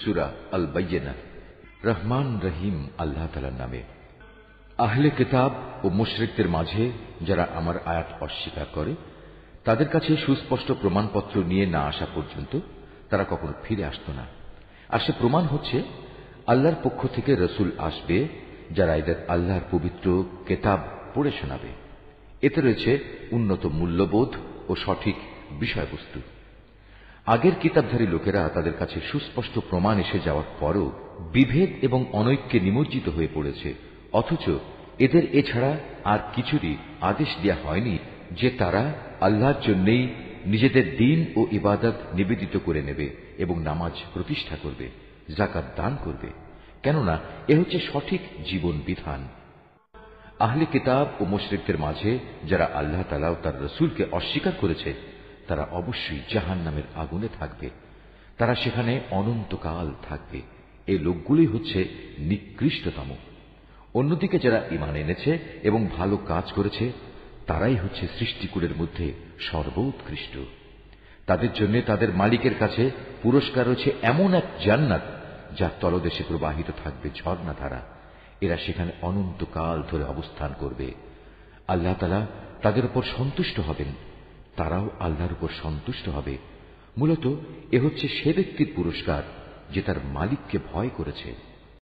সুরা আল বাইয়েনা রহমান রহিম আল্লাহ তালার নামে আহলে কিতাব ও মুশ্রিকদের মাঝে যারা আমার আয়াত অস্বীকার করে তাদের কাছে সুস্পষ্ট প্রমাণপত্র নিয়ে না আসা পর্যন্ত তারা কখনো ফিরে আসত না আর সে প্রমাণ হচ্ছে আল্লাহর পক্ষ থেকে রসুল আসবে যারা এদের আল্লাহর পবিত্র কেতাব পড়ে শোনাবে এতে রয়েছে উন্নত মূল্যবোধ ও সঠিক বিষয়বস্তু আগের কিতাবধারী লোকেরা তাদের কাছে সুস্পষ্ট প্রমাণ এসে যাওয়ার পরও বিভেদ এবং অনৈক্যে নিমজ্জিত হয়ে পড়েছে অথচ এদের এছাড়া আর কিছুরই আদেশ দেওয়া হয়নি যে তারা আল্লাহর জন্যেই নিজেদের দিন ও ইবাদত নিবেদিত করে নেবে এবং নামাজ প্রতিষ্ঠা করবে জাকাত দান করবে কেননা এ হচ্ছে সঠিক জীবন বিধান আহলে কিতাব ও মুশ্রিকদের মাঝে যারা আল্লাহ তালা ও তার রসুলকে অস্বীকার করেছে তারা অবশ্যই জাহান নামের আগুনে থাকবে তারা সেখানে অনন্তকাল থাকবে এই লোকগুলি হচ্ছে নিকৃষ্টতম অন্যদিকে যারা ইমান এনেছে এবং ভালো কাজ করেছে তারাই হচ্ছে সৃষ্টিকূলের মধ্যে সর্বোৎকৃষ্ট তাদের জন্য তাদের মালিকের কাছে পুরস্কার রয়েছে এমন এক জান্নাত যা তলদেশে প্রবাহিত থাকবে ঝর্ণা ধারা এরা সেখানে অনন্তকাল ধরে অবস্থান করবে আল্লাহ তালা তাদের উপর সন্তুষ্ট হবেন তারাও আল্লাহর উপর সন্তুষ্ট হবে মূলত এ হচ্ছে সে ব্যক্তির পুরস্কার যে তার মালিককে ভয় করেছে